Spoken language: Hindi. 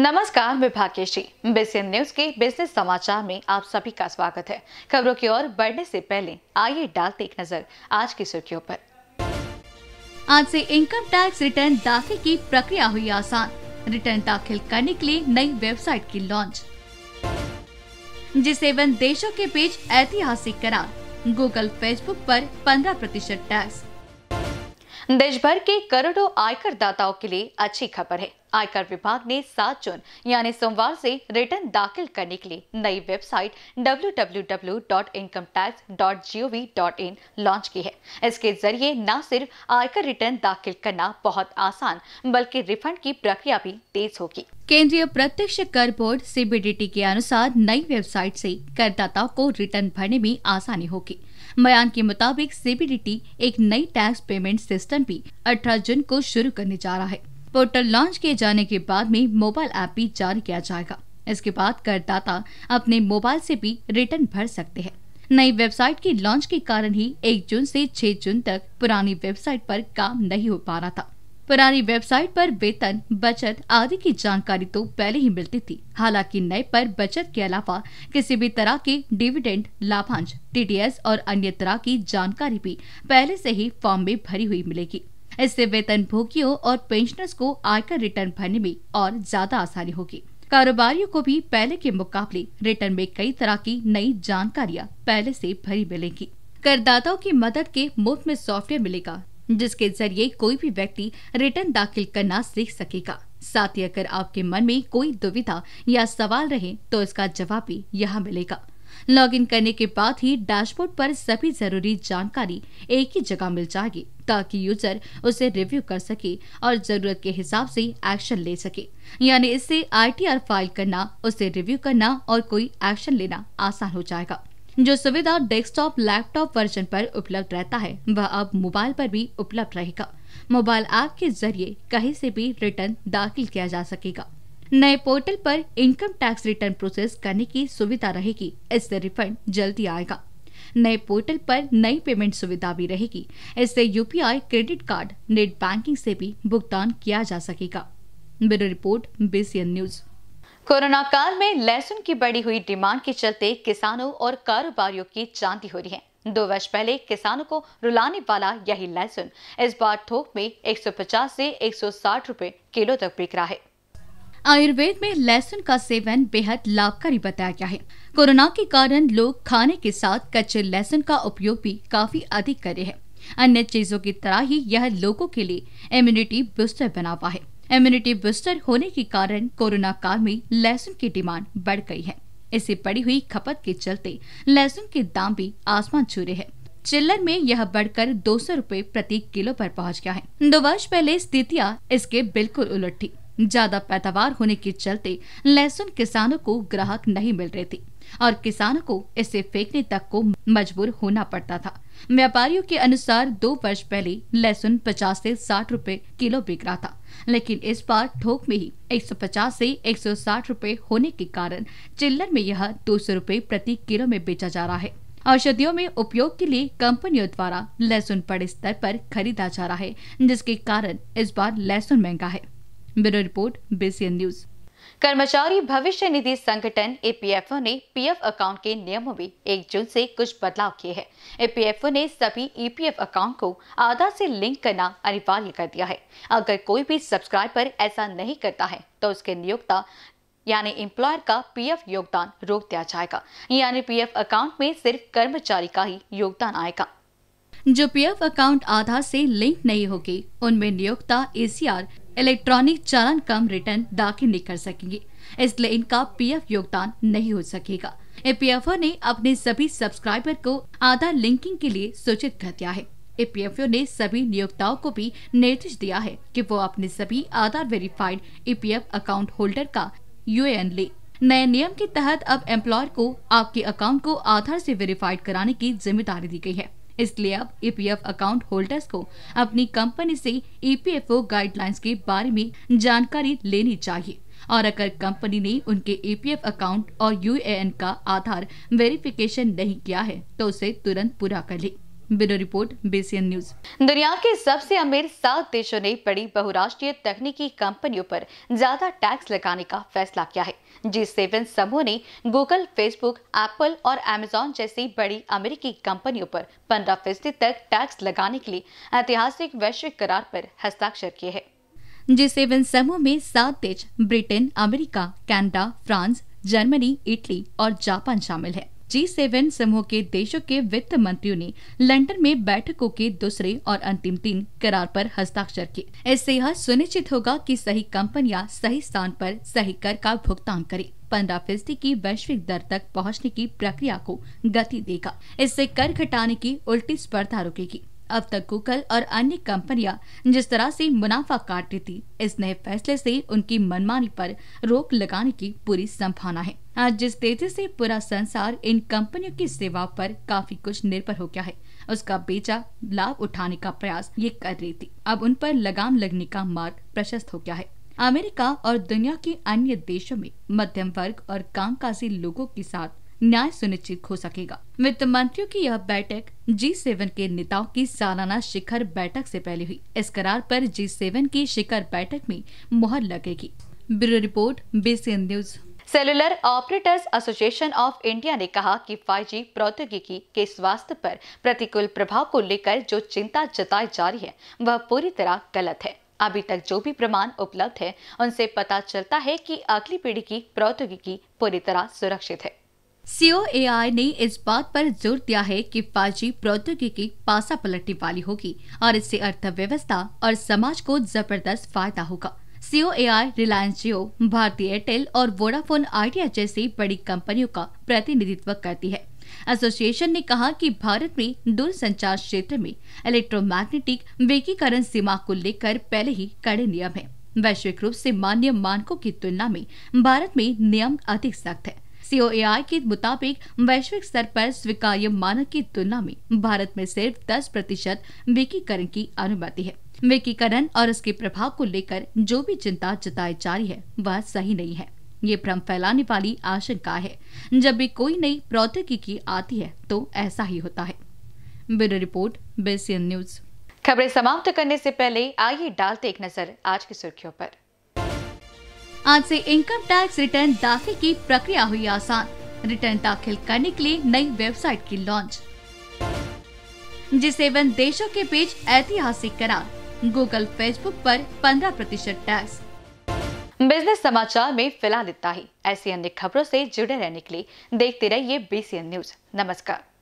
नमस्कार मैं भाग्यश्री जी न्यूज के बिजनेस समाचार में आप सभी का स्वागत है खबरों की ओर बढ़ने से पहले आइए डालते एक नजर आज की सुर्खियों पर आज से इनकम टैक्स रिटर्न दाखिल की प्रक्रिया हुई आसान रिटर्न दाखिल करने के लिए नई वेबसाइट की लॉन्च जिसे वन देशों के बीच ऐतिहासिक करार गूगल फेसबुक पर 15 प्रतिशत टैक्स देश भर के करोड़ों आयकर दाताओं के लिए अच्छी खबर है आयकर विभाग ने 7 जून यानी सोमवार से रिटर्न दाखिल करने के लिए नई वेबसाइट www.incomeTax.gov.in लॉन्च की है इसके जरिए न सिर्फ आयकर रिटर्न दाखिल करना बहुत आसान बल्कि रिफंड की प्रक्रिया भी तेज होगी केंद्रीय प्रत्यक्ष कर बोर्ड सीबीडीटी के अनुसार नई वेबसाइट से करदाताओं को रिटर्न भरने में आसानी होगी बयान के मुताबिक सीबीडीटी एक नई टैक्स पेमेंट सिस्टम भी 18 जून को शुरू करने जा रहा है पोर्टल लॉन्च किए जाने के बाद में मोबाइल ऐप भी जारी किया जाएगा इसके बाद करदाता अपने मोबाइल से भी रिटर्न भर सकते हैं नई वेबसाइट की लॉन्च के कारण ही 1 जून से 6 जून तक पुरानी वेबसाइट पर काम नहीं हो पा रहा था पुरानी वेबसाइट पर वेतन बचत आदि की जानकारी तो पहले ही मिलती थी हालांकि नए पर बचत के अलावा किसी भी तरह के डिविडेंड लाभांश टीडीएस और अन्य तरह की जानकारी भी पहले से ही फॉर्म में भरी हुई मिलेगी इससे वेतन भोगियों और पेंशनर्स को आयकर रिटर्न भरने में और ज्यादा आसानी होगी कारोबारियों को भी पहले के मुकाबले रिटर्न में कई तरह की नई जानकारियाँ पहले से भरी मिलेंगी करदाताओं की मदद के मुफ्त में सॉफ्टवेयर मिलेगा जिसके जरिए कोई भी व्यक्ति रिटर्न दाखिल करना सीख सकेगा साथ ही अगर आपके मन में कोई दुविधा या सवाल रहे तो इसका जवाब भी यहाँ मिलेगा लॉगिन करने के बाद ही डैशबोर्ड पर सभी जरूरी जानकारी एक ही जगह मिल जाएगी ताकि यूजर उसे रिव्यू कर सके और जरूरत के हिसाब से एक्शन ले सके यानी इससे आईटीआर फाइल करना उसे रिव्यू करना और कोई एक्शन लेना आसान हो जाएगा जो सुविधा डेस्कटॉप लैपटॉप वर्जन पर उपलब्ध रहता है वह अब मोबाइल पर भी उपलब्ध रहेगा मोबाइल ऐप के जरिए कहीं से भी रिटर्न दाखिल किया जा सकेगा नए पोर्टल पर इनकम टैक्स रिटर्न प्रोसेस करने की सुविधा रहेगी इससे रिफंड जल्दी आएगा नए पोर्टल पर नई पेमेंट सुविधा भी रहेगी इससे UPI credit card net banking से भी भुगतान किया जा सकेगा bureau report BCN news corona काल में लहसुन की बढ़ी हुई डिमांड के चलते किसानों और कारोबारियों की चांदी हो रही है दो वर्ष पहले किसानों को रुलाने वाला यही लहसुन इस बार थोक में 150 से 160 रुपए किलो तक बिक रहा है आयुर्वेद में लहसुन का सेवन बेहद लाभकारी बताया गया है कोरोना के कारण लोग खाने के साथ कच्चे लहसुन का उपयोग भी काफी अधिक करे है अन्य चीजों की तरह ही यह लोगों के लिए इम्यूनिटी बूस्टर बना हुआ है इम्यूनिटी बूस्टर होने के कारण कोरोना काल में लहसुन की डिमांड बढ़ गई है इससे बढ़ी हुई खपत के चलते लहसुन के दाम भी आसमान छू रहे हैं चिल्लर में यह बढ़कर दो सौ प्रति किलो पर पहुंच गया है दो वर्ष पहले स्थितियां इसके बिल्कुल उलट थी ज्यादा पैदावार होने के चलते लहसुन किसानों को ग्राहक नहीं मिल रहे थे और किसानों को इसे फेंकने तक को मजबूर होना पड़ता था व्यापारियों के अनुसार दो वर्ष पहले लहसुन 50 से 60 रुपए किलो बिक रहा था लेकिन इस बार थोक में ही 150 से 160 रुपए होने के कारण चिल्लर में यह दो सौ रूपए प्रति किलो में बेचा जा रहा है औषधियों में उपयोग के लिए कंपनियों द्वारा लहसुन बड़े स्तर पर खरीदा जा रहा है जिसके कारण इस बार लहसुन महंगा है ब्यूरो रिपोर्ट बेसियन न्यूज कर्मचारी भविष्य निधि संगठन एपीएफओ ने पीएफ अकाउंट के नियमों में एक जून से कुछ बदलाव किए हैं एपीएफओ ने सभी ईपीएफ e अकाउंट को आधार से लिंक करना अनिवार्य कर दिया है अगर कोई भी सब्सक्राइबर ऐसा नहीं करता है तो उसके नियोक्ता यानी एम्प्लॉयर का पीएफ योगदान रोक दिया जाएगा यानी पीएफ अकाउंट में सिर्फ कर्मचारी का ही योगदान आएगा जो पीएफ अकाउंट आधार से लिंक नहीं होगी उनमें नियोक्ता एसीआर इलेक्ट्रॉनिक चालान कम रिटर्न दाखिल नहीं कर सकेंगे इसलिए इनका पीएफ योगदान नहीं हो सकेगा ओ ने अपने सभी सब्सक्राइबर को आधार लिंकिंग के लिए सूचित कर दिया है ओ ने सभी नियोक्ताओं को भी निर्देश दिया है कि वो अपने सभी Aadhaar verified F account holder का यू एन ले नए नियम के तहत अब एम्प्लॉयर को आपके अकाउंट को आधार से वेरीफाइड कराने की जिम्मेदारी दी गई है इसलिए अब ईपीएफ अकाउंट होल्डर्स को अपनी कंपनी से ईपीएफओ e गाइडलाइंस के बारे में जानकारी लेनी चाहिए और अगर कंपनी ने उनके ईपीएफ e अकाउंट और यूएएन का आधार वेरिफिकेशन नहीं किया है तो उसे तुरंत पूरा कर ले ब्यूरो रिपोर्ट बेसियन न्यूज दुनिया के सबसे अमीर सात देशों ने बड़ी बहुराष्ट्रीय तकनीकी कंपनियों पर ज्यादा टैक्स लगाने का फैसला किया है जी सेवन समूह ने गूगल फेसबुक एप्पल और अमेजोन जैसी बड़ी अमेरिकी कंपनियों पर पंद्रह फीसदी तक टैक्स लगाने के लिए ऐतिहासिक वैश्विक करार पर हस्ताक्षर किए हैं जी सेवन समूह में सात देश Britain America Canada France Germany Italy और जापान शामिल है जी सेवन समूह के देशों के वित्त मंत्रियों ने लंदन में बैठकों के दूसरे और अंतिम दिन करार पर हस्ताक्षर किए इससे यह सुनिश्चित होगा कि सही कंपनियां सही स्थान पर सही कर का भुगतान करें पंद्रह फीसदी की वैश्विक दर तक पहुंचने की प्रक्रिया को गति देगा इससे कर घटाने की उल्टी स्पर्धा रुकेगी अब तक गूगल और अन्य कंपनियां जिस तरह से मुनाफा काटती थी इस नए फैसले से उनकी मनमानी पर रोक लगाने की पूरी संभावना है आज जिस तेजी से पूरा संसार इन कंपनियों की सेवा पर काफी कुछ निर्भर हो गया है उसका बेचा लाभ उठाने का प्रयास ये कर रही थी अब उन पर लगाम लगने का मार्ग प्रशस्त हो गया है अमेरिका और दुनिया के अन्य देशों में मध्यम वर्ग और कामकाजी लोगों के साथ न्याय सुनिश्चित हो सकेगा वित्त मंत्रियों की यह बैठक जी सेवन के नेताओं की सालाना शिखर बैठक से पहले हुई इस करार पर जी सेवन की शिखर बैठक में मोहर लगेगी bureau report BCN news cellular operators association of India ने कहा कि 5G प्रौद्योगिकी के स्वास्थ्य पर प्रतिकूल प्रभाव को लेकर जो चिंता जताई जा रही है वह पूरी तरह गलत है अभी तक जो भी प्रमाण उपलब्ध है उनसे पता चलता है कि अगली पीढ़ी की प्रौद्योगिकी पूरी तरह सुरक्षित है सीओ ने इस बात पर जोर दिया है कि 5G प्रौद्योगिकी पासा पलटने वाली होगी और इससे अर्थव्यवस्था और समाज को जबरदस्त फायदा होगा सीओ ए आई रिलायंस जियो भारतीय एयरटेल और वोडाफोन आइडिया जैसी बड़ी कंपनियों का प्रतिनिधित्व करती है एसोसिएशन ने कहा कि भारत में दूर संचार क्षेत्र में इलेक्ट्रोमैग्नेटिक वेकीकरण सीमा को लेकर पहले ही कड़े नियम है वैश्विक रूप से मान्य मानकों की तुलना में भारत में नियम अधिक सख्त है आई के मुताबिक वैश्विक स्तर पर स्वीकार्य मानक की तुलना में भारत में सिर्फ 10 प्रतिशत विकीकरण की अनुमति है विकीकरण और उसके प्रभाव को लेकर जो भी चिंता जताई जा रही है वह सही नहीं है ये भ्रम फैलाने वाली आशंका है जब भी कोई नई प्रौद्योगिकी आती है तो ऐसा ही होता है ब्यूरो रिपोर्ट बेसियन न्यूज खबरें समाप्त करने से पहले आइए डालते एक नजर आज की सुर्खियों पर आज से इनकम टैक्स रिटर्न दाखिल की प्रक्रिया हुई आसान रिटर्न दाखिल करने के लिए नई वेबसाइट की लॉन्च जिसे वन देशों के बीच ऐतिहासिक करार गूगल फेसबुक पर 15 प्रतिशत टैक्स बिजनेस समाचार में फिलहाल इतना ही ऐसी अन्य खबरों से जुड़े रहने के लिए देखते रहिए बीसीएन न्यूज नमस्कार